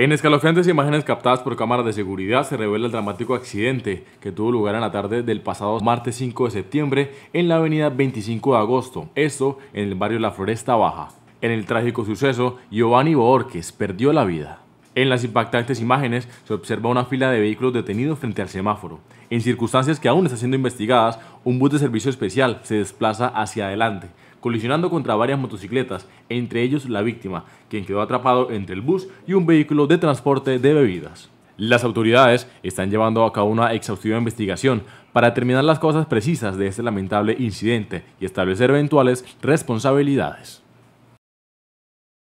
En escalofriantes imágenes captadas por cámaras de seguridad se revela el dramático accidente que tuvo lugar en la tarde del pasado martes 5 de septiembre en la avenida 25 de agosto, esto en el barrio La Floresta Baja. En el trágico suceso, Giovanni Borges perdió la vida. En las impactantes imágenes se observa una fila de vehículos detenidos frente al semáforo. En circunstancias que aún están siendo investigadas, un bus de servicio especial se desplaza hacia adelante, colisionando contra varias motocicletas, entre ellos la víctima, quien quedó atrapado entre el bus y un vehículo de transporte de bebidas. Las autoridades están llevando a cabo una exhaustiva investigación para determinar las cosas precisas de este lamentable incidente y establecer eventuales responsabilidades.